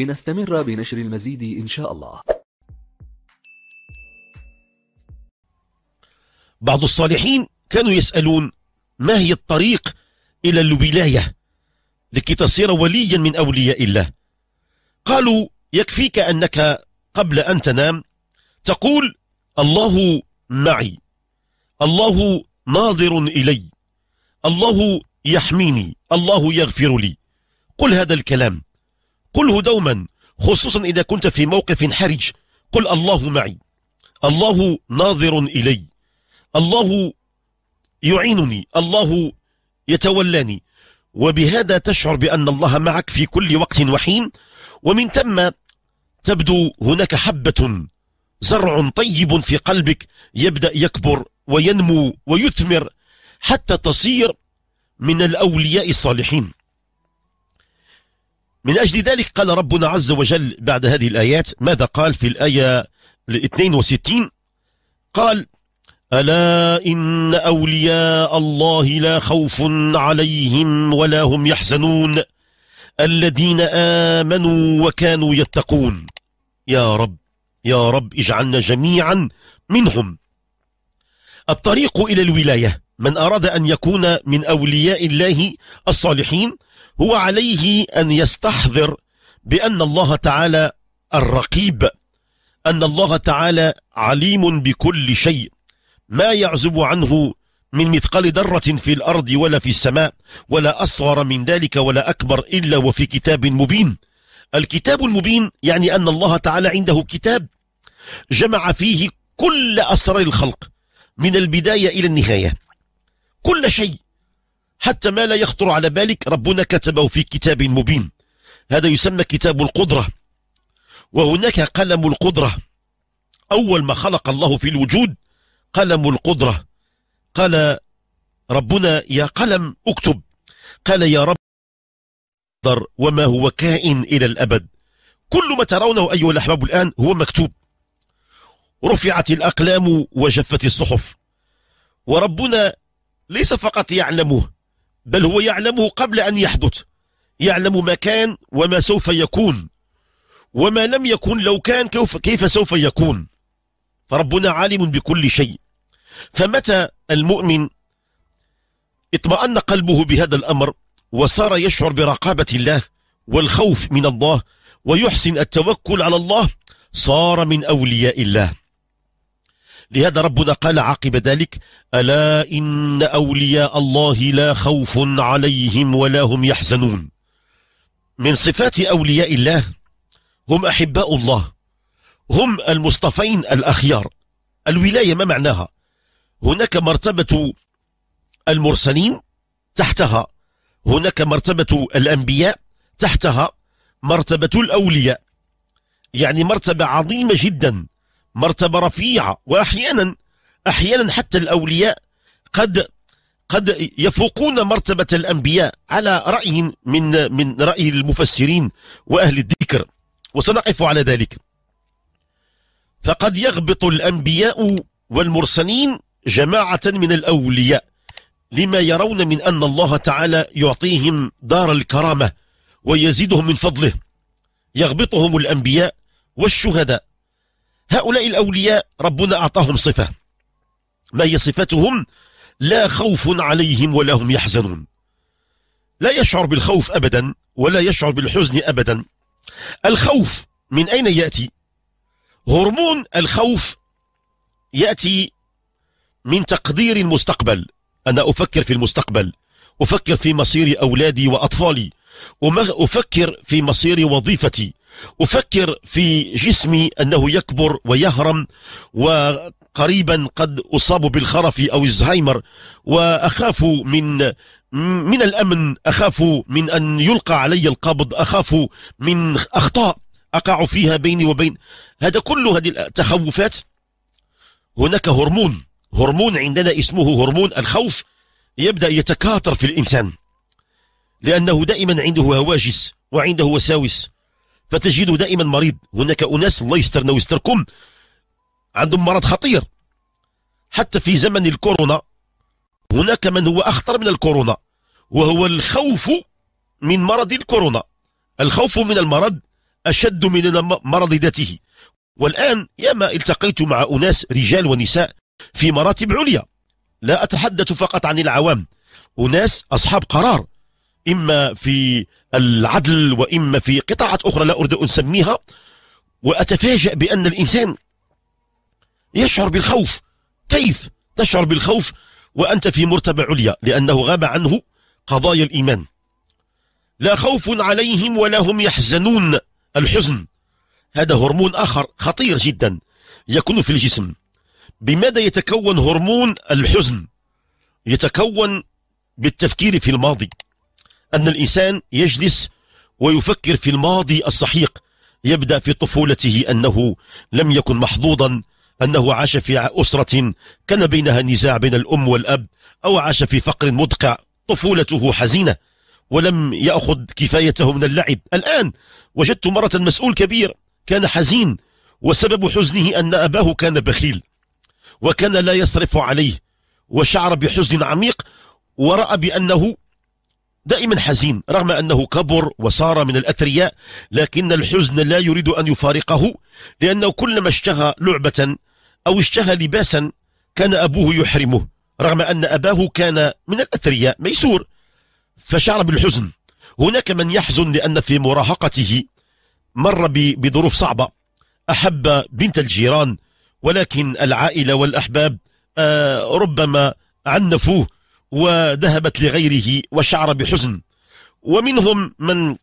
لنستمر بنشر المزيد إن شاء الله بعض الصالحين كانوا يسألون ما هي الطريق إلى الولاية لكي تصير وليا من أولياء الله قالوا يكفيك أنك قبل أن تنام تقول الله معي الله ناظر إلي الله يحميني الله يغفر لي قل هذا الكلام قله دوما خصوصا إذا كنت في موقف حرج قل الله معي الله ناظر إلي الله يعينني الله يتولاني وبهذا تشعر بأن الله معك في كل وقت وحين ومن ثم تبدو هناك حبة زرع طيب في قلبك يبدأ يكبر وينمو ويثمر حتى تصير من الأولياء الصالحين من أجل ذلك قال ربنا عز وجل بعد هذه الآيات ماذا قال في الآية 62 قال ألا إن أولياء الله لا خوف عليهم ولا هم يحزنون الذين آمنوا وكانوا يتقون يا رب يا رب اجعلنا جميعا منهم الطريق إلى الولاية من أراد أن يكون من أولياء الله الصالحين هو عليه أن يستحضر بأن الله تعالى الرقيب أن الله تعالى عليم بكل شيء ما يعزب عنه من مثقال ذرة في الأرض ولا في السماء ولا أصغر من ذلك ولا أكبر إلا وفي كتاب مبين الكتاب المبين يعني أن الله تعالى عنده كتاب جمع فيه كل أسرار الخلق من البداية إلى النهاية كل شيء حتى ما لا يخطر على بالك ربنا كتبه في كتاب مبين هذا يسمى كتاب القدرة وهناك قلم القدرة أول ما خلق الله في الوجود قلم القدرة قال ربنا يا قلم اكتب قال يا رب وما هو كائن إلى الأبد كل ما ترونه أيها الأحباب الآن هو مكتوب رفعت الأقلام وجفت الصحف وربنا ليس فقط يعلمه بل هو يعلمه قبل أن يحدث يعلم ما كان وما سوف يكون وما لم يكن لو كان كيف, كيف سوف يكون فربنا عالم بكل شيء فمتى المؤمن اطمأن قلبه بهذا الأمر وصار يشعر برقابة الله والخوف من الله ويحسن التوكل على الله صار من أولياء الله لهذا ربنا قال عقب ذلك ألا إن أولياء الله لا خوف عليهم ولا هم يحزنون من صفات أولياء الله هم أحباء الله هم المصطفين الأخيار الولاية ما معناها هناك مرتبة المرسلين تحتها هناك مرتبة الأنبياء تحتها مرتبة الأولياء يعني مرتبة عظيمة جدا مرتبة رفيعة وأحيانا أحيانا حتى الأولياء قد قد يفوقون مرتبة الأنبياء على رأي من من رأي المفسرين وأهل الذكر وسنقف على ذلك فقد يغبط الأنبياء والمرسلين جماعة من الأولياء لما يرون من أن الله تعالى يعطيهم دار الكرامة ويزيدهم من فضله يغبطهم الأنبياء والشهداء هؤلاء الأولياء ربنا أعطاهم صفة ما هي صفتهم لا خوف عليهم ولا هم يحزنون لا يشعر بالخوف أبدا ولا يشعر بالحزن أبدا الخوف من أين يأتي هرمون الخوف يأتي من تقدير المستقبل أنا أفكر في المستقبل أفكر في مصير أولادي وأطفالي أفكر في مصير وظيفتي أفكر في جسمي أنه يكبر ويهرم وقريبا قد أصاب بالخرف أو الزهايمر وأخاف من من الأمن أخاف من أن يلقى علي القبض أخاف من أخطاء أقع فيها بيني وبين هذا كل هذه التخوفات هناك هرمون هرمون عندنا اسمه هرمون الخوف يبدأ يتكاثر في الإنسان لأنه دائما عنده هواجس وعنده وساوس فتجده دائما مريض هناك أناس الله يسترنا ويستركم عندهم مرض خطير حتى في زمن الكورونا هناك من هو أخطر من الكورونا وهو الخوف من مرض الكورونا الخوف من المرض أشد من مرض ذاته والآن يا ما التقيت مع أناس رجال ونساء في مراتب عليا لا أتحدث فقط عن العوام أناس أصحاب قرار إما في العدل وإما في قطاعات أخرى لا أريد أن أسميها وأتفاجأ بأن الإنسان يشعر بالخوف كيف تشعر بالخوف وأنت في مرتبة عليا لأنه غاب عنه قضايا الإيمان لا خوف عليهم ولا هم يحزنون الحزن هذا هرمون آخر خطير جدا يكون في الجسم بماذا يتكون هرمون الحزن يتكون بالتفكير في الماضي أن الإنسان يجلس ويفكر في الماضي السحيق يبدأ في طفولته أنه لم يكن محظوظا أنه عاش في أسرة كان بينها نزاع بين الأم والأب أو عاش في فقر مدقع طفولته حزينة ولم يأخذ كفايته من اللعب الآن وجدت مرة مسؤول كبير كان حزين وسبب حزنه أن أباه كان بخيل وكان لا يصرف عليه وشعر بحزن عميق ورأى بأنه دائما حزين رغم أنه كبر وصار من الأثرياء لكن الحزن لا يريد أن يفارقه لأنه كلما اشتهى لعبة أو اشتهى لباسا كان أبوه يحرمه رغم أن أباه كان من الأثرياء ميسور فشعر بالحزن هناك من يحزن لأن في مراهقته مر بظروف صعبة أحب بنت الجيران ولكن العائلة والأحباب آه، ربما عنفوه وذهبت لغيره وشعر بحزن ومنهم من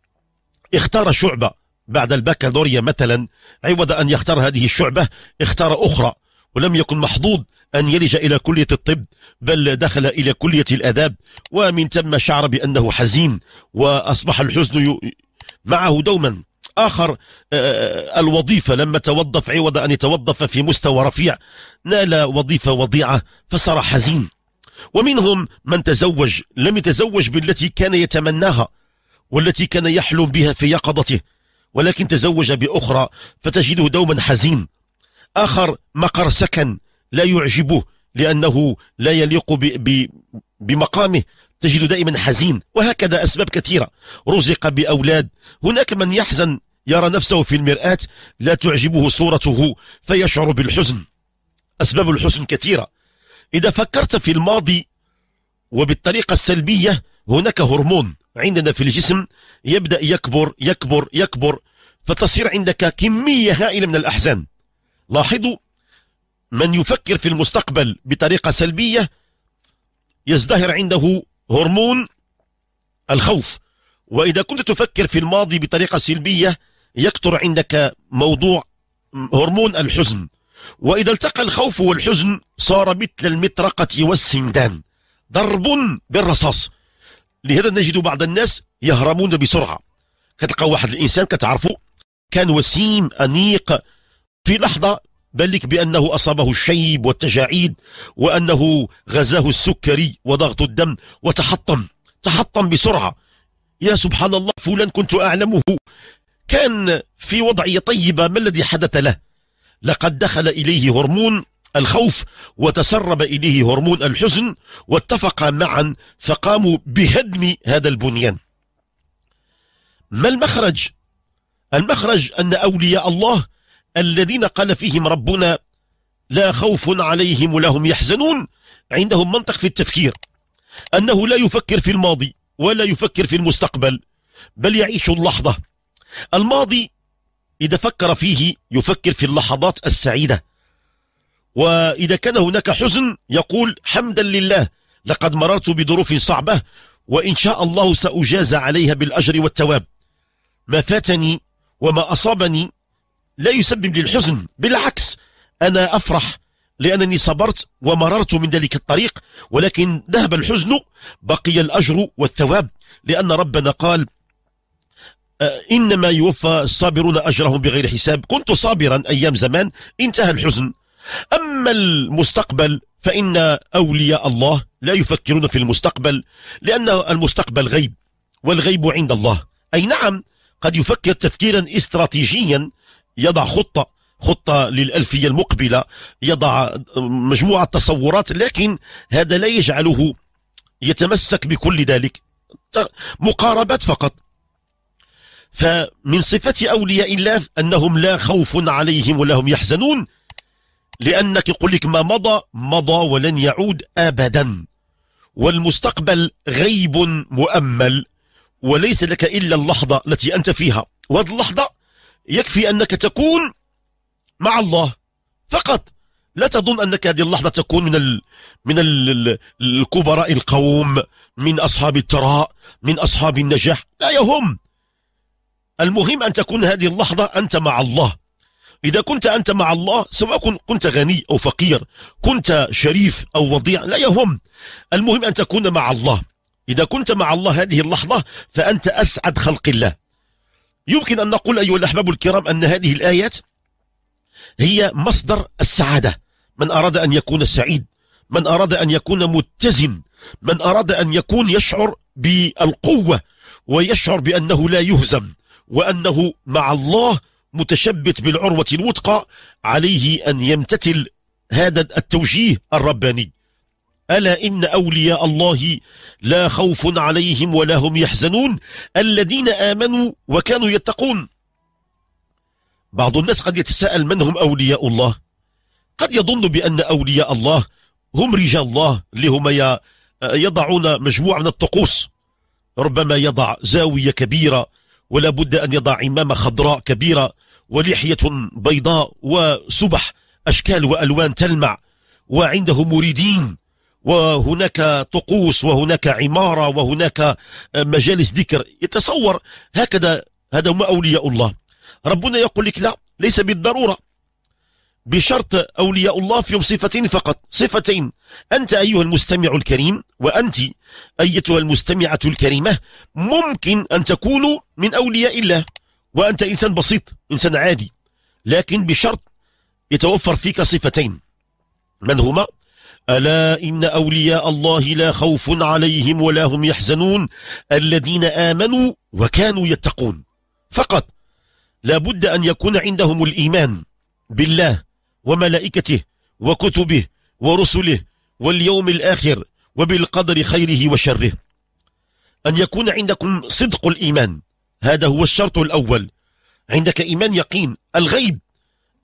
اختار شعبة بعد البكالوريا مثلا عوض أن يختار هذه الشعبة اختار أخرى ولم يكن محظوظ أن يلج إلى كلية الطب بل دخل إلى كلية الآداب ومن ثم شعر بأنه حزين وأصبح الحزن معه دوما آخر آه، آه، الوظيفة لما توظف عوض أن يتوظف في مستوى رفيع نال وظيفة وضيعة فصار حزين ومنهم من تزوج لم يتزوج بالتي كان يتمناها والتي كان يحلم بها في يقظته ولكن تزوج بأخرى فتجده دوما حزين آخر مقر سكن لا يعجبه لأنه لا يليق ب ب بمقامه تجد دائما حزين وهكذا أسباب كثيرة رزق بأولاد هناك من يحزن يرى نفسه في المرآة لا تعجبه صورته فيشعر بالحزن أسباب الحزن كثيرة إذا فكرت في الماضي وبالطريقة السلبية هناك هرمون عندنا في الجسم يبدأ يكبر يكبر يكبر فتصير عندك كمية هائلة من الأحزان لاحظوا من يفكر في المستقبل بطريقة سلبية يزدهر عنده هرمون الخوف وإذا كنت تفكر في الماضي بطريقة سلبية يكثر عندك موضوع هرمون الحزن وإذا التقى الخوف والحزن صار مثل المطرقة والسندان ضرب بالرصاص لهذا نجد بعض الناس يهرمون بسرعة كتلقى واحد الإنسان كتعرفه كان وسيم أنيق في لحظة بلك بأنه أصابه الشيب والتجاعيد وأنه غزاه السكري وضغط الدم وتحطم تحطم بسرعة يا سبحان الله فلان كنت أعلمه كان في وضعية طيبة ما الذي حدث له لقد دخل إليه هرمون الخوف وتسرب إليه هرمون الحزن واتفقا معا فقاموا بهدم هذا البنيان ما المخرج؟ المخرج أن أولياء الله الذين قال فيهم ربنا لا خوف عليهم ولهم يحزنون عندهم منطق في التفكير أنه لا يفكر في الماضي ولا يفكر في المستقبل بل يعيش اللحظة الماضي إذا فكر فيه يفكر في اللحظات السعيدة وإذا كان هناك حزن يقول حمدا لله لقد مررت بظروف صعبة وإن شاء الله سأجازى عليها بالأجر والتواب ما فاتني وما أصابني لا يسبب لي الحزن بالعكس أنا أفرح لأنني صبرت ومررت من ذلك الطريق ولكن ذهب الحزن بقي الأجر والثواب لأن ربنا قال آه، إنما يوفى الصابرون أجرهم بغير حساب كنت صابرا أيام زمان انتهى الحزن أما المستقبل فإن أولياء الله لا يفكرون في المستقبل لأن المستقبل غيب والغيب عند الله أي نعم قد يفكر تفكيرا استراتيجيا يضع خطة خطة للألفية المقبلة يضع مجموعة تصورات لكن هذا لا يجعله يتمسك بكل ذلك مقاربات فقط فمن صفة أولياء الله أنهم لا خوف عليهم ولا هم يحزنون لأنك يقول لك ما مضى مضى ولن يعود أبدا والمستقبل غيب مؤمل وليس لك إلا اللحظة التي أنت فيها وهذه اللحظة يكفي أنك تكون مع الله فقط لا تظن أنك هذه اللحظة تكون من الـ من الكبراء القوم من أصحاب الثراء من أصحاب النجاح لا يهم المهم أن تكون هذه اللحظة أنت مع الله إذا كنت أنت مع الله سواء كنت غني أو فقير كنت شريف أو وضيع لا يهم المهم أن تكون مع الله إذا كنت مع الله هذه اللحظة فأنت أسعد خلق الله يمكن أن نقول أيها الأحباب الكرام أن هذه الآيات هي مصدر السعادة من أراد أن يكون سعيد من أراد أن يكون متزن من أراد أن يكون يشعر بالقوة ويشعر بأنه لا يهزم وأنه مع الله متشبت بالعروة الوثقى عليه أن يمتثل هذا التوجيه الرباني ألا إن أولياء الله لا خوف عليهم ولا هم يحزنون الذين آمنوا وكانوا يتقون بعض الناس قد يتساءل من هم أولياء الله قد يظن بأن أولياء الله هم رجال الله اللي يضعون مجموعة من الطقوس ربما يضع زاوية كبيرة ولا بد أن يضع عمامة خضراء كبيرة ولحية بيضاء وسبح أشكال وألوان تلمع وعنده مريدين وهناك طقوس وهناك عمارة وهناك مجالس ذكر يتصور هكذا هذا ما أولياء الله ربنا يقول لك لا ليس بالضرورة بشرط أولياء الله فيهم صفتين فقط صفتين أنت أيها المستمع الكريم وأنت أيتها المستمعة الكريمة ممكن أن تكونوا من أولياء الله وأنت إنسان بسيط إنسان عادي لكن بشرط يتوفر فيك صفتين من هما؟ ألا إن أولياء الله لا خوف عليهم ولا هم يحزنون الذين آمنوا وكانوا يتقون فقط لابد أن يكون عندهم الإيمان بالله وملائكته وكتبه ورسله واليوم الآخر وبالقدر خيره وشره أن يكون عندكم صدق الإيمان هذا هو الشرط الأول عندك إيمان يقين الغيب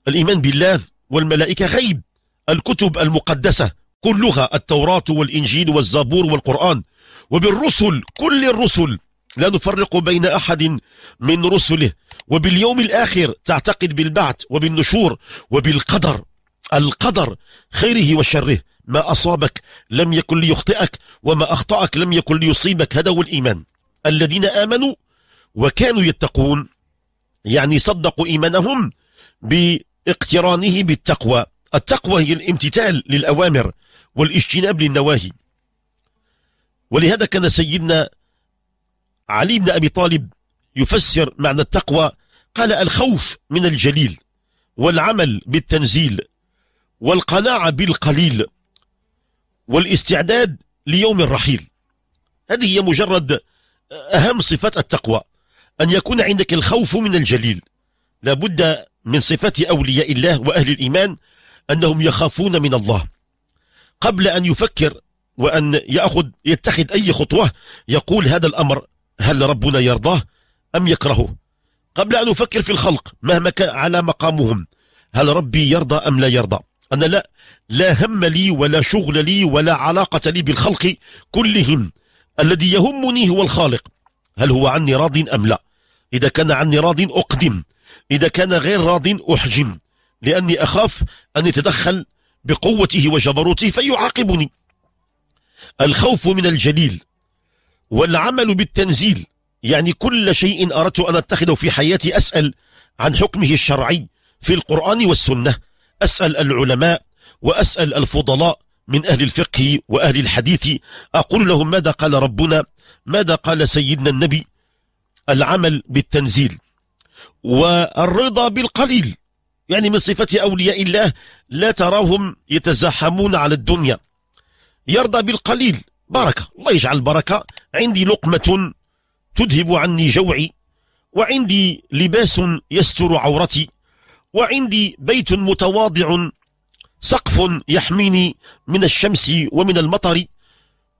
الإيمان بالله والملائكة غيب الكتب المقدسة كلها التوراة والإنجيل والزبور والقرآن وبالرسل كل الرسل لا نفرق بين أحد من رسله وباليوم الآخر تعتقد بالبعث وبالنشور وبالقدر القدر خيره وشره ما أصابك لم يكن ليخطئك وما أخطأك لم يكن ليصيبك هذا هو الإيمان الذين آمنوا وكانوا يتقون يعني صدقوا إيمانهم باقترانه بالتقوى التقوى هي الامتثال للأوامر والاجتناب للنواهي ولهذا كان سيدنا علي بن أبي طالب يفسر معنى التقوى قال الخوف من الجليل والعمل بالتنزيل والقناعة بالقليل والاستعداد ليوم الرحيل هذه هي مجرد أهم صفات التقوى أن يكون عندك الخوف من الجليل لابد من صفات أولياء الله وأهل الإيمان أنهم يخافون من الله قبل أن يفكر وأن يأخذ يتخذ أي خطوة يقول هذا الأمر هل ربنا يرضاه أم يكرهه قبل أن أفكر في الخلق مهما كان على مقامهم هل ربي يرضى أم لا يرضى أنا لا لا هم لي ولا شغل لي ولا علاقة لي بالخلق كلهم الذي يهمني هو الخالق هل هو عني راض أم لا إذا كان عني راض أقدم إذا كان غير راض أحجم لأني أخاف أن يتدخل بقوته وجبروته فيعاقبني الخوف من الجليل والعمل بالتنزيل يعني كل شيء أردت أن أتخذه في حياتي أسأل عن حكمه الشرعي في القرآن والسنة أسأل العلماء وأسأل الفضلاء من أهل الفقه وأهل الحديث أقول لهم ماذا قال ربنا ماذا قال سيدنا النبي العمل بالتنزيل والرضا بالقليل يعني من صفة أولياء الله لا تراهم يتزاحمون على الدنيا يرضى بالقليل بركة الله يجعل البركة عندي لقمة تذهب عني جوعي وعندي لباس يستر عورتي وعندي بيت متواضع سقف يحميني من الشمس ومن المطر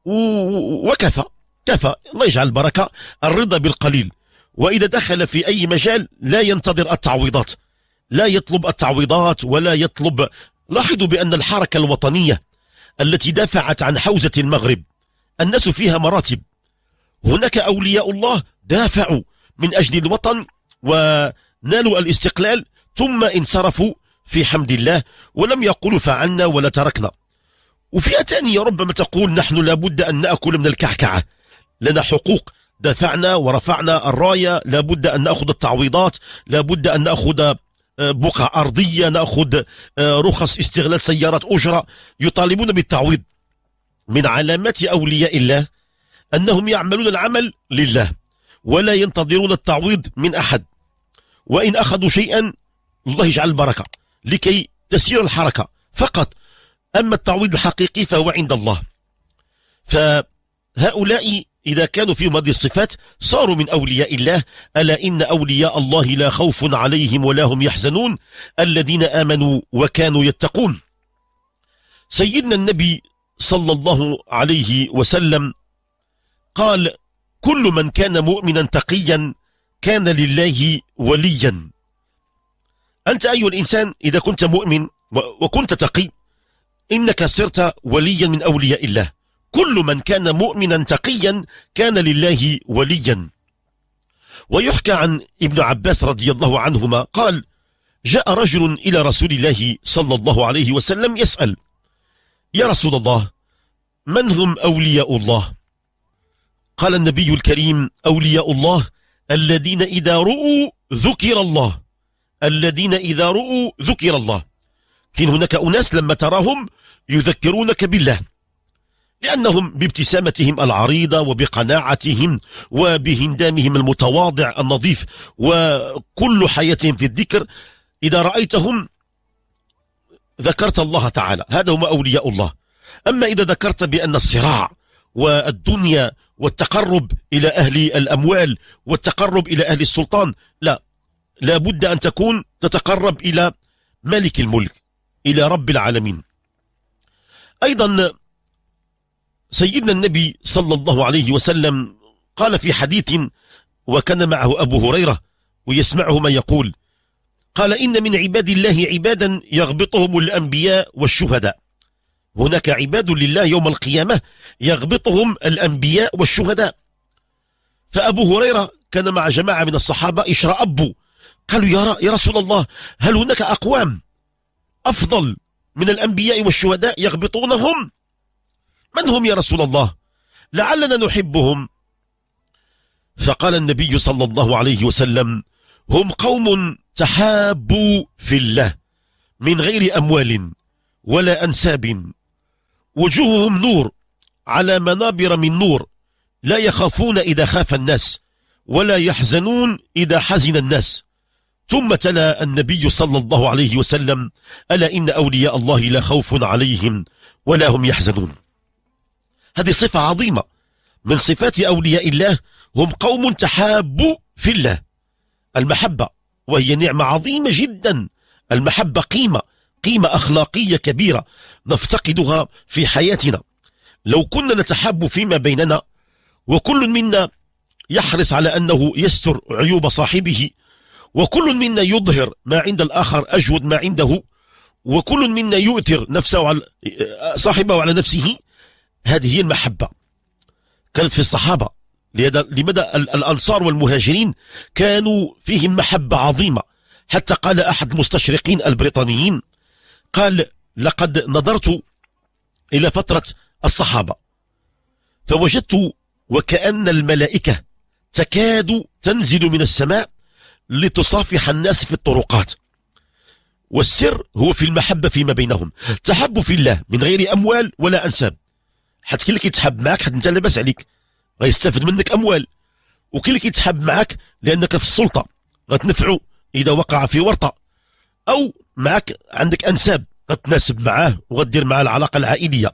وكفى كفى الله يجعل البركة الرضا بالقليل وإذا دخل في أي مجال لا ينتظر التعويضات لا يطلب التعويضات ولا يطلب لاحظوا بأن الحركة الوطنية التي دافعت عن حوزة المغرب الناس فيها مراتب هناك أولياء الله دافعوا من أجل الوطن ونالوا الاستقلال ثم انصرفوا في حمد الله ولم يقولوا فعلنا ولا تركنا وفئة ثانية ربما تقول نحن لابد أن نأكل من الكعكعة لنا حقوق دفعنا ورفعنا الراية لابد أن نأخذ التعويضات لابد أن نأخذ آه، بقع أرضية نأخذ آه، رخص استغلال سيارات أجرة يطالبون بالتعويض من علامات أولياء الله أنهم يعملون العمل لله ولا ينتظرون التعويض من أحد وإن أخذوا شيئا الله يجعل البركة لكي تسير الحركة فقط أما التعويض الحقيقي فهو عند الله فهؤلاء إذا كانوا في هذه الصفات صاروا من أولياء الله ألا إن أولياء الله لا خوف عليهم ولا هم يحزنون الذين آمنوا وكانوا يتقون سيدنا النبي صلى الله عليه وسلم قال كل من كان مؤمنا تقيا كان لله وليا أنت أيها الإنسان إذا كنت مؤمن وكنت تقي إنك صرت وليا من أولياء الله كل من كان مؤمنا تقيا كان لله وليا ويحكى عن ابن عباس رضي الله عنهما قال جاء رجل إلى رسول الله صلى الله عليه وسلم يسأل يا رسول الله من هم أولياء الله قال النبي الكريم أولياء الله الذين إذا رؤوا ذكر الله الذين إذا رؤوا ذكر الله كين هناك أناس لما تراهم يذكرونك بالله لأنهم بابتسامتهم العريضة وبقناعتهم وبهندامهم المتواضع النظيف وكل حياتهم في الذكر إذا رأيتهم ذكرت الله تعالى هذا هم أولياء الله أما إذا ذكرت بأن الصراع والدنيا والتقرب إلى أهل الأموال والتقرب إلى أهل السلطان لا لا بد أن تكون تتقرب إلى ملك الملك إلى رب العالمين أيضا سيدنا النبي صلى الله عليه وسلم قال في حديث وكان معه أبو هريرة ويسمعه ما يقول قال إن من عباد الله عبادا يغبطهم الأنبياء والشهداء هناك عباد لله يوم القيامة يغبطهم الأنبياء والشهداء فأبو هريرة كان مع جماعة من الصحابة أبو قالوا يا, يا رسول الله هل هناك أقوام أفضل من الأنبياء والشهداء يغبطونهم من هم يا رسول الله لعلنا نحبهم فقال النبي صلى الله عليه وسلم هم قوم تحابوا في الله من غير أموال ولا أنساب وجوههم نور على منابر من نور لا يخافون إذا خاف الناس ولا يحزنون إذا حزن الناس ثم تلا النبي صلى الله عليه وسلم ألا إن أولياء الله لا خوف عليهم ولا هم يحزنون هذه صفة عظيمة من صفات أولياء الله هم قوم تحابوا في الله المحبة وهي نعمة عظيمة جدا المحبة قيمة قيمة أخلاقية كبيرة نفتقدها في حياتنا لو كنا نتحاب فيما بيننا وكل منا يحرص على أنه يستر عيوب صاحبه وكل منا يظهر ما عند الآخر أجود ما عنده وكل منا يؤثر نفسه على صاحبه على نفسه هذه هي المحبة كانت في الصحابة لمدى الأنصار والمهاجرين كانوا فيهم محبة عظيمة حتى قال أحد المستشرقين البريطانيين قال لقد نظرت إلى فترة الصحابة فوجدت وكأن الملائكة تكاد تنزل من السماء لتصافح الناس في الطرقات والسر هو في المحبة فيما بينهم تحب في الله من غير أموال ولا أنساب حتى كل كيتحب معك حتى انت لاباس عليك غيستافد منك أموال وكل كيتحب معك لأنك في السلطة غتنفعو إذا وقع في ورطة او معك عندك انساب غتناسب معاه وغدير معاه العلاقه العائليه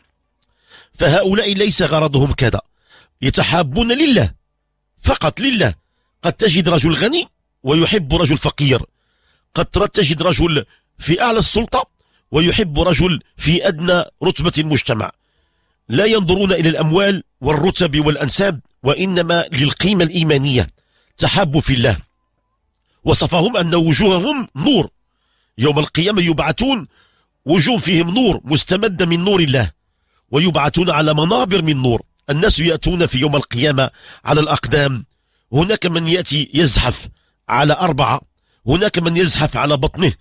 فهؤلاء ليس غرضهم كذا يتحابون لله فقط لله قد تجد رجل غني ويحب رجل فقير قد تجد رجل في اعلى السلطه ويحب رجل في ادنى رتبه المجتمع لا ينظرون الى الاموال والرتب والانساب وانما للقيمه الايمانيه تحاب في الله وصفهم ان وجوههم نور يوم القيامة يبعثون وجوه فيهم نور مستمدة من نور الله ويبعثون على منابر من نور الناس يأتون في يوم القيامة على الأقدام هناك من يأتي يزحف على أربعة هناك من يزحف على بطنه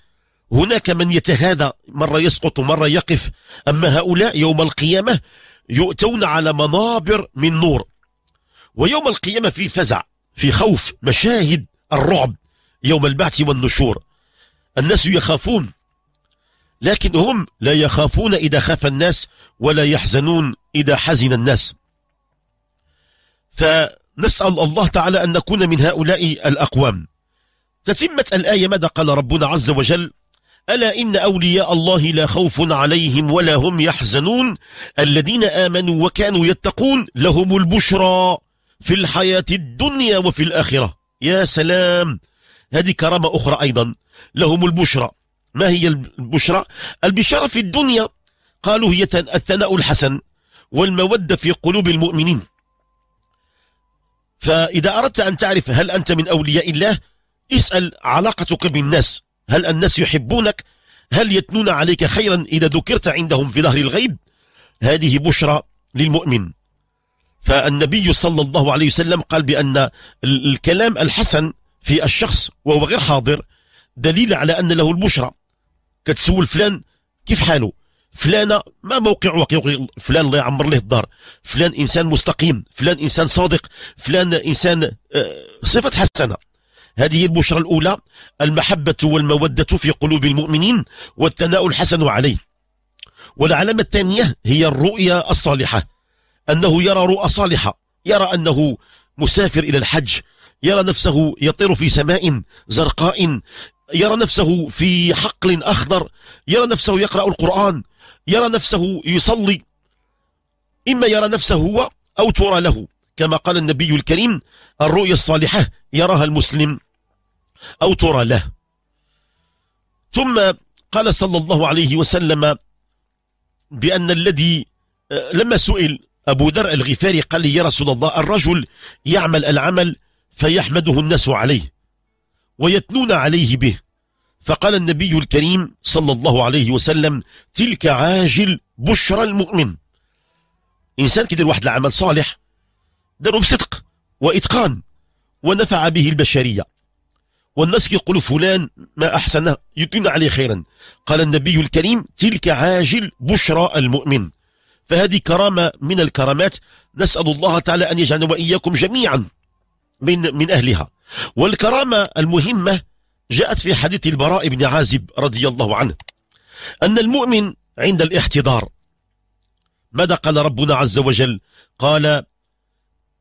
هناك من يتهادى مرة يسقط مرة يقف أما هؤلاء يوم القيامة يؤتون على منابر من نور ويوم القيامة في فزع في خوف مشاهد الرعب يوم البعث والنشور الناس يخافون لكن هم لا يخافون إذا خاف الناس ولا يحزنون إذا حزن الناس فنسأل الله تعالى أن نكون من هؤلاء الأقوام تتمة الآية ماذا قال ربنا عز وجل ألا إن أولياء الله لا خوف عليهم ولا هم يحزنون الذين آمنوا وكانوا يتقون لهم البشرى في الحياة الدنيا وفي الآخرة يا سلام هذه كرامة أخرى أيضا لهم البشرى ما هي البشرى البشرى في الدنيا قالوا هي الثناء الحسن والمودة في قلوب المؤمنين فإذا أردت أن تعرف هل أنت من أولياء الله اسأل علاقتك بالناس هل الناس يحبونك هل يتنون عليك خيرا إذا ذكرت عندهم في ظهر الغيب هذه بشرى للمؤمن فالنبي صلى الله عليه وسلم قال بأن الكلام الحسن في الشخص وهو غير حاضر دليل على أن له البشرى كتسول فلان كيف حاله فلانة ما موقعه فلان الله يعمر له الدار فلان إنسان مستقيم فلان إنسان صادق فلان إنسان آه، صفة حسنة هذه البشرى الأولى المحبة والمودة في قلوب المؤمنين والثناء الحسن عليه والعلامة الثانية هي الرؤيا الصالحة أنه يرى رؤى صالحة يرى أنه مسافر إلى الحج يرى نفسه يطير في سماء زرقاء يرى نفسه في حقل أخضر يرى نفسه يقرأ القرآن يرى نفسه يصلي إما يرى نفسه هو أو ترى له كما قال النبي الكريم الرؤيا الصالحة يراها المسلم أو ترى له ثم قال صلى الله عليه وسلم بأن الذي لما سئل أبو ذر الغفاري قال لي يا رسول الله الرجل يعمل العمل فيحمده الناس عليه ويتلون عليه به فقال النبي الكريم صلى الله عليه وسلم تلك عاجل بشرى المؤمن إنسان كدير واحد العمل صالح داره بصدق وإتقان ونفع به البشرية والناس يقولوا فلان ما أحسنه يتن عليه خيرا قال النبي الكريم تلك عاجل بشرى المؤمن فهذه كرامة من الكرامات نسأل الله تعالى أن يجعلنا وإياكم جميعا من من أهلها والكرامة المهمة جاءت في حديث البراء بن عازب رضي الله عنه أن المؤمن عند الاحتضار ماذا قال ربنا عز وجل قال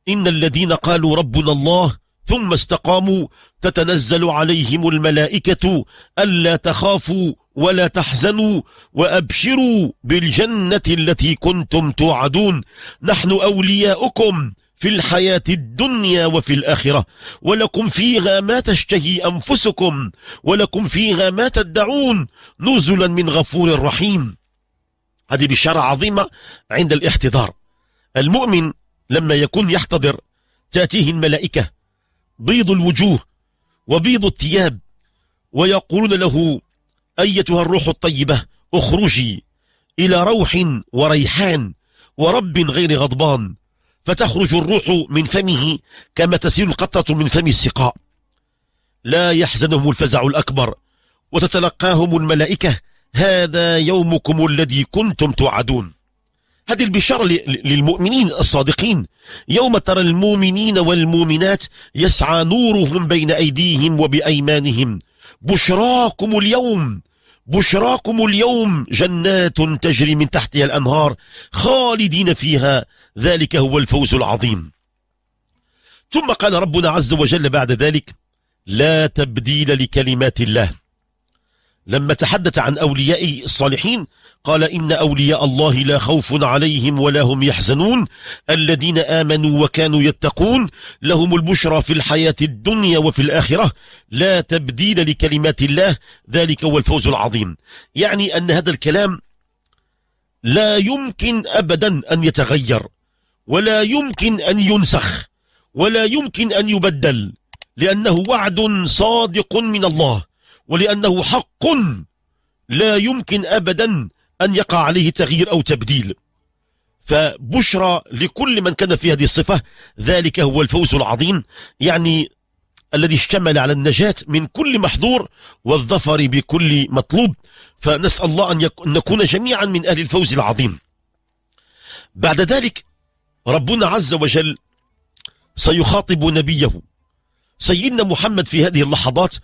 إن الذين قالوا ربنا الله ثم استقاموا تتنزل عليهم الملائكة ألا تخافوا ولا تحزنوا وأبشروا بالجنة التي كنتم توعدون نحن أولياؤكم في الحياة الدنيا وفي الآخرة ولكم فيها ما تشتهي أنفسكم ولكم فيها ما تدعون نزلا من غفور رحيم هذه بشارة عظيمة عند الاحتضار المؤمن لما يكون يحتضر تأتيه الملائكة بيض الوجوه وبيض الثياب ويقولون له أيتها الروح الطيبة اخرجي إلى روح وريحان ورب غير غضبان فتخرج الروح من فمه كما تسيل القطرة من فم السقاء لا يحزنهم الفزع الأكبر وتتلقاهم الملائكة هذا يومكم الذي كنتم توعدون هذه البشارة للمؤمنين الصادقين يوم ترى المؤمنين والمؤمنات يسعى نورهم بين أيديهم وبأيمانهم بشراكم اليوم بشراكم اليوم جنات تجري من تحتها الأنهار خالدين فيها ذلك هو الفوز العظيم ثم قال ربنا عز وجل بعد ذلك لا تبديل لكلمات الله لما تحدث عن أوليائه الصالحين قال إن أولياء الله لا خوف عليهم ولا هم يحزنون الذين آمنوا وكانوا يتقون لهم البشرى في الحياة الدنيا وفي الآخرة لا تبديل لكلمات الله ذلك هو الفوز العظيم يعني أن هذا الكلام لا يمكن أبدا أن يتغير ولا يمكن أن ينسخ ولا يمكن أن يبدل لأنه وعد صادق من الله ولأنه حق لا يمكن أبدا أن يقع عليه تغيير أو تبديل فبشرى لكل من كان في هذه الصفة ذلك هو الفوز العظيم يعني الذي اشتمل على النجاة من كل محظور والظفر بكل مطلوب فنسأل الله أن نكون جميعا من أهل الفوز العظيم بعد ذلك ربنا عز وجل سيخاطب نبيه سيدنا محمد في هذه اللحظات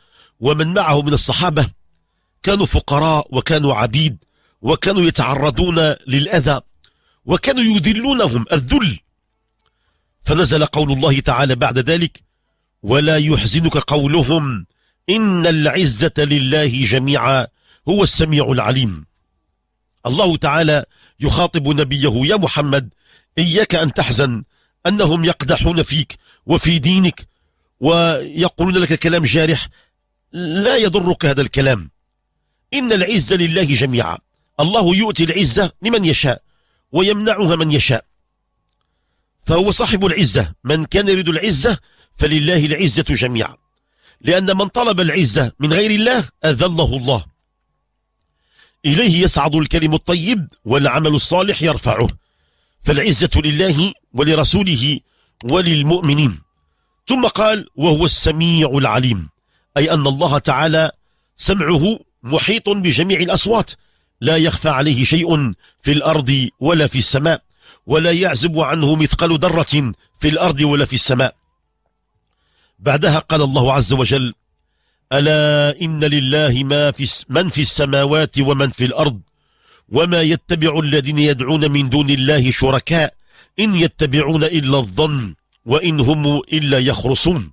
ومن معه من الصحابة كانوا فقراء وكانوا عبيد وكانوا يتعرضون للأذى وكانوا يذلونهم الذل فنزل قول الله تعالى بعد ذلك ولا يحزنك قولهم إن العزة لله جميعا هو السميع العليم الله تعالى يخاطب نبيه يا محمد إياك أن تحزن أنهم يقدحون فيك وفي دينك ويقولون لك كلام جارح لا يضرك هذا الكلام إن العزة لله جميعا الله يؤتي العزة لمن يشاء ويمنعها من يشاء فهو صاحب العزة من كان يريد العزة فلله العزة جميعا لأن من طلب العزة من غير الله أذله الله إليه يصعد الكلم الطيب والعمل الصالح يرفعه فالعزة لله ولرسوله وللمؤمنين ثم قال وهو السميع العليم أي أن الله تعالى سمعه محيط بجميع الأصوات لا يخفى عليه شيء في الأرض ولا في السماء ولا يعزب عنه مثقال ذرة في الأرض ولا في السماء بعدها قال الله عز وجل ألا إن لله ما في من في السماوات ومن في الأرض وما يتبع الذين يدعون من دون الله شركاء إن يتبعون إلا الظن وإن هم إلا يخرصون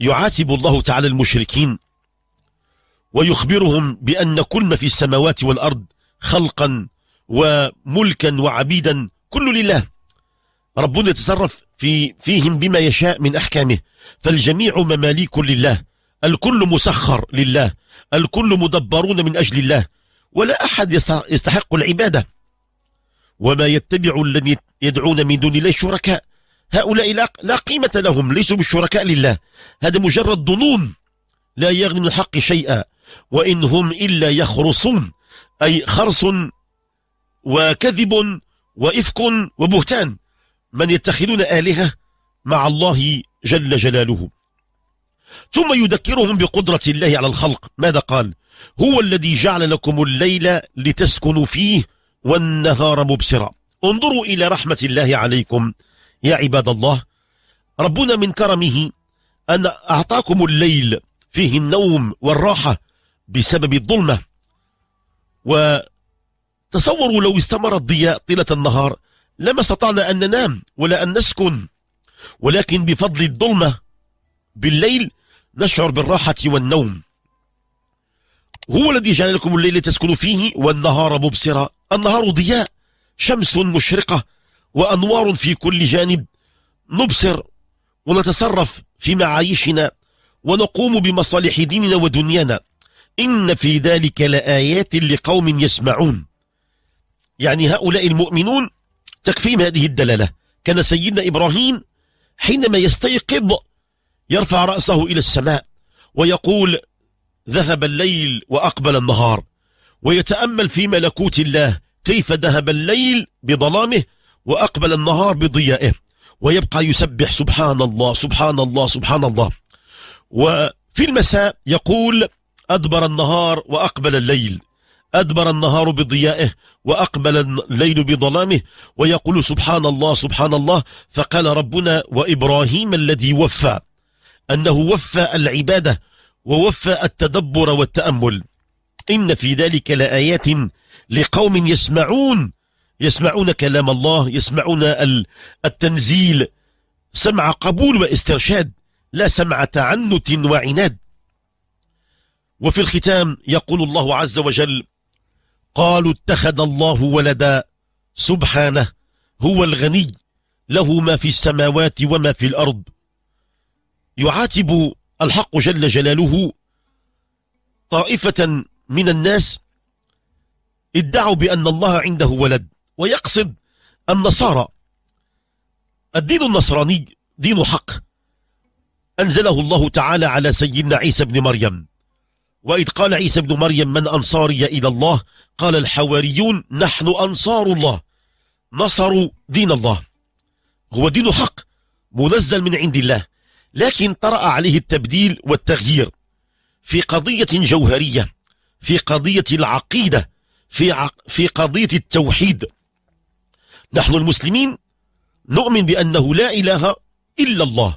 يعاتب الله تعالى المشركين ويخبرهم بأن كل ما في السماوات والأرض خلقا وملكا وعبيدا كل لله ربنا يتصرف في فيهم بما يشاء من أحكامه فالجميع مماليك لله الكل مسخر لله الكل مدبرون من أجل الله ولا أحد يستحق العبادة وما يتبع الذين يدعون من دون الله شركاء هؤلاء لا قيمة لهم ليسوا بالشركاء لله هذا مجرد ظنون لا يغني من الحق شيئا وإن هم إلا يخرصون أي خرص وكذب وإفك وبهتان من يتخذون آلهة مع الله جل جلاله ثم يذكرهم بقدرة الله على الخلق ماذا قال هو الذي جعل لكم الليل لتسكنوا فيه والنهار مبصرا انظروا إلى رحمة الله عليكم يا عباد الله ربنا من كرمه أن أعطاكم الليل فيه النوم والراحة بسبب الظلمة وتصوروا لو استمر الضياء طيلة النهار لما استطعنا أن ننام ولا أن نسكن ولكن بفضل الظلمة بالليل نشعر بالراحة والنوم هو الذي جعل لكم الليل تسكنوا فيه والنهار مبصرا النهار ضياء شمس مشرقة وأنوار في كل جانب نبصر ونتصرف في معايشنا ونقوم بمصالح ديننا ودنيانا إن في ذلك لآيات لقوم يسمعون يعني هؤلاء المؤمنون تكفيهم هذه الدلالة كان سيدنا إبراهيم حينما يستيقظ يرفع رأسه إلى السماء ويقول ذهب الليل وأقبل النهار ويتأمل في ملكوت الله كيف ذهب الليل بظلامه وأقبل النهار بضيائه ويبقى يسبح سبحان الله سبحان الله سبحان الله وفي المساء يقول أدبر النهار وأقبل الليل أدبر النهار بضيائه وأقبل الليل بظلامه ويقول سبحان الله سبحان الله فقال ربنا وإبراهيم الذي وفى أنه وفى العبادة ووفى التدبر والتأمل إن في ذلك لآيات لقوم يسمعون يسمعون كلام الله يسمعون التنزيل سمع قبول واسترشاد لا سمع تعنت وعناد وفي الختام يقول الله عز وجل قالوا اتخذ الله ولدا سبحانه هو الغني له ما في السماوات وما في الأرض يعاتب الحق جل جلاله طائفة من الناس ادعوا بأن الله عنده ولد ويقصد النصارى الدين النصراني دين حق أنزله الله تعالى على سيدنا عيسى بن مريم وإذ قال عيسى بن مريم من أنصاري إلى الله قال الحواريون نحن أنصار الله نصروا دين الله هو دين حق منزل من عند الله لكن طرأ عليه التبديل والتغيير في قضية جوهرية في قضية العقيدة في, عق... في قضية التوحيد نحن المسلمين نؤمن بأنه لا إله إلا الله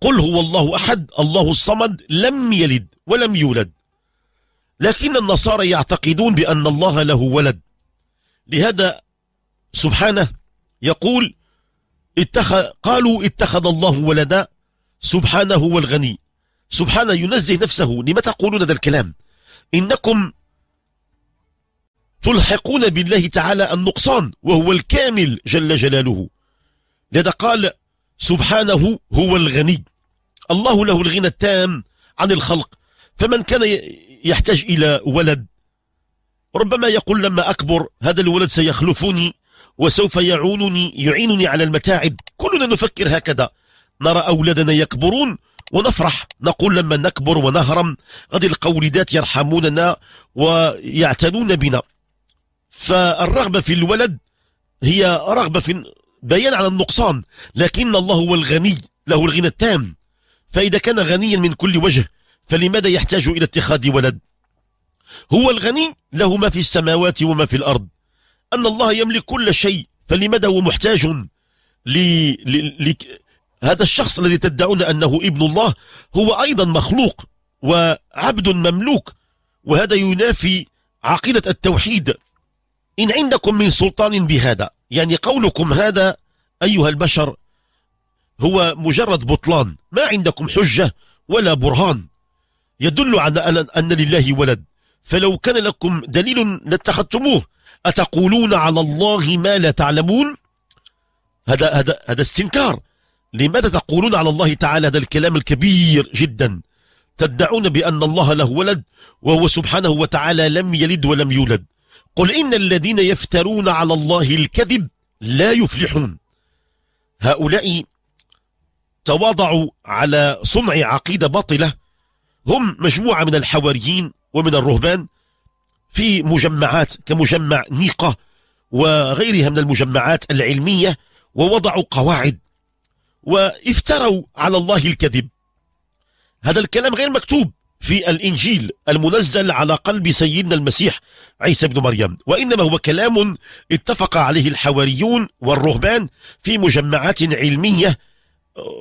قل هو الله أحد الله الصمد لم يلد ولم يولد لكن النصارى يعتقدون بأن الله له ولد لهذا سبحانه يقول اتخذ قالوا اتخذ الله ولدا سبحانه هو الغني سبحانه ينزه نفسه لما تقولون هذا الكلام إنكم تلحقون بالله تعالى النقصان وهو الكامل جل جلاله لذا قال سبحانه هو الغني الله له الغنى التام عن الخلق فمن كان يحتاج إلى ولد ربما يقول لما أكبر هذا الولد سيخلفني وسوف يعونني يعينني على المتاعب كلنا نفكر هكذا نرى أولادنا يكبرون ونفرح نقول لما نكبر ونهرم غادي القولدات يرحموننا ويعتنون بنا فالرغبة في الولد هي رغبة في بيان على النقصان لكن الله هو الغني له الغنى التام فإذا كان غنيا من كل وجه فلماذا يحتاج إلى اتخاذ ولد هو الغني له ما في السماوات وما في الأرض أن الله يملك كل شيء فلماذا هو محتاج ل... ل... ل... هذا الشخص الذي تدعون أنه ابن الله هو أيضا مخلوق وعبد مملوك وهذا ينافي عقيدة التوحيد إن عندكم من سلطان بهذا يعني قولكم هذا أيها البشر هو مجرد بطلان ما عندكم حجة ولا برهان يدل على أن لله ولد فلو كان لكم دليل لاتخذتموه أتقولون على الله ما لا تعلمون هذا هذا هذا استنكار لماذا تقولون على الله تعالى هذا الكلام الكبير جدا تدعون بأن الله له ولد وهو سبحانه وتعالى لم يلد ولم يولد قل إن الذين يفترون على الله الكذب لا يفلحون هؤلاء تواضعوا على صنع عقيدة باطلة هم مجموعة من الحواريين ومن الرهبان في مجمعات كمجمع نيقة وغيرها من المجمعات العلمية ووضعوا قواعد وافتروا على الله الكذب هذا الكلام غير مكتوب في الإنجيل المنزل على قلب سيدنا المسيح عيسى بن مريم وإنما هو كلام اتفق عليه الحواريون والرهبان في مجمعات علمية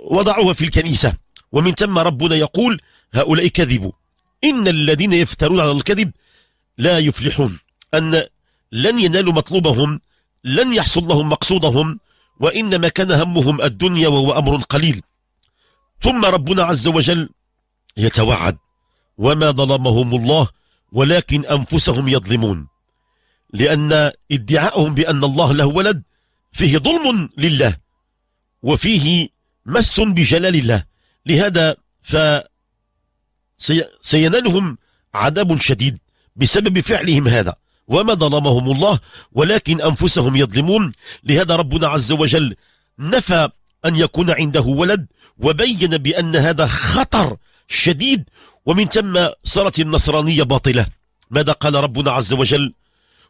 وضعوها في الكنيسة ومن ثم ربنا يقول هؤلاء كذبوا إن الذين يفترون على الكذب لا يفلحون أن لن ينالوا مطلوبهم لن يحصل لهم مقصودهم وإنما كان همهم الدنيا وهو أمر قليل ثم ربنا عز وجل يتوعد وما ظلمهم الله ولكن أنفسهم يظلمون لأن ادعاءهم بأن الله له ولد فيه ظلم لله وفيه مس بجلال الله لهذا فسينالهم عذاب شديد بسبب فعلهم هذا وما ظلمهم الله ولكن أنفسهم يظلمون لهذا ربنا عز وجل نفى أن يكون عنده ولد وبين بأن هذا خطر شديد ومن ثم صارت النصرانية باطلة ماذا قال ربنا عز وجل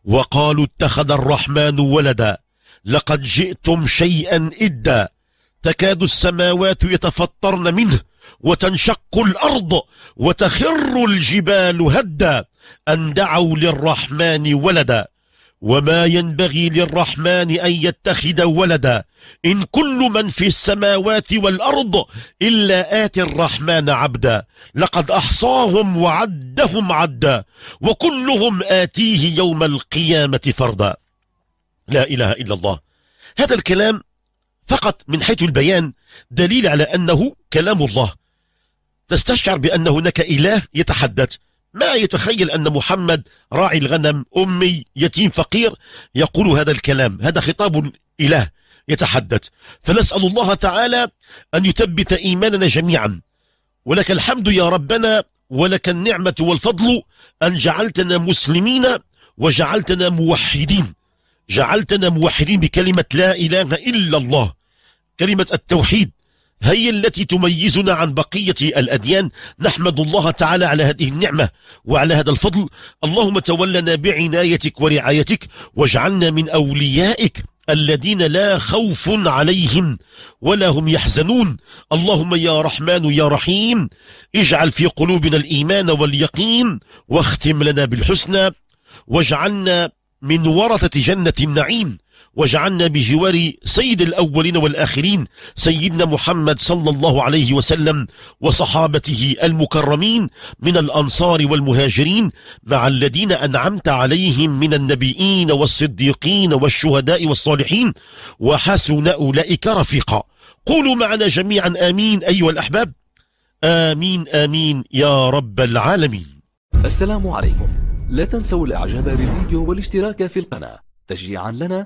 وقالوا اتخذ الرحمن ولدا لقد جئتم شيئا إدا تكاد السماوات يتفطرن منه وتنشق الأرض وتخر الجبال هدا أن دعوا للرحمن ولدا وما ينبغي للرحمن أن يتخذ ولدا إن كل من في السماوات والأرض إلا آتي الرحمن عبدا لقد أحصاهم وعدهم عدا وكلهم آتيه يوم القيامة فردا لا إله إلا الله هذا الكلام فقط من حيث البيان دليل على أنه كلام الله تستشعر بأن هناك إله يتحدث ما يتخيل أن محمد راعي الغنم أمي يتيم فقير يقول هذا الكلام هذا خطاب إله يتحدث فنسأل الله تعالى أن يثبت إيماننا جميعا ولك الحمد يا ربنا ولك النعمة والفضل أن جعلتنا مسلمين وجعلتنا موحدين جعلتنا موحدين بكلمة لا إله إلا الله كلمة التوحيد هي التي تميزنا عن بقية الأديان نحمد الله تعالى على هذه النعمة وعلى هذا الفضل اللهم تولنا بعنايتك ورعايتك واجعلنا من أوليائك الذين لا خوف عليهم ولا هم يحزنون اللهم يا رحمن يا رحيم اجعل في قلوبنا الإيمان واليقين واختم لنا بالحسنى واجعلنا من ورثة جنة النعيم واجعلنا بجوار سيد الأولين والآخرين سيدنا محمد صلى الله عليه وسلم وصحابته المكرمين من الأنصار والمهاجرين مع الذين أنعمت عليهم من النبيين والصديقين والشهداء والصالحين وحسن أولئك رفيقا قولوا معنا جميعا آمين أيها الأحباب آمين آمين يا رب العالمين السلام عليكم لا تنسوا الإعجاب بالفيديو والاشتراك في القناة تشجيعا لنا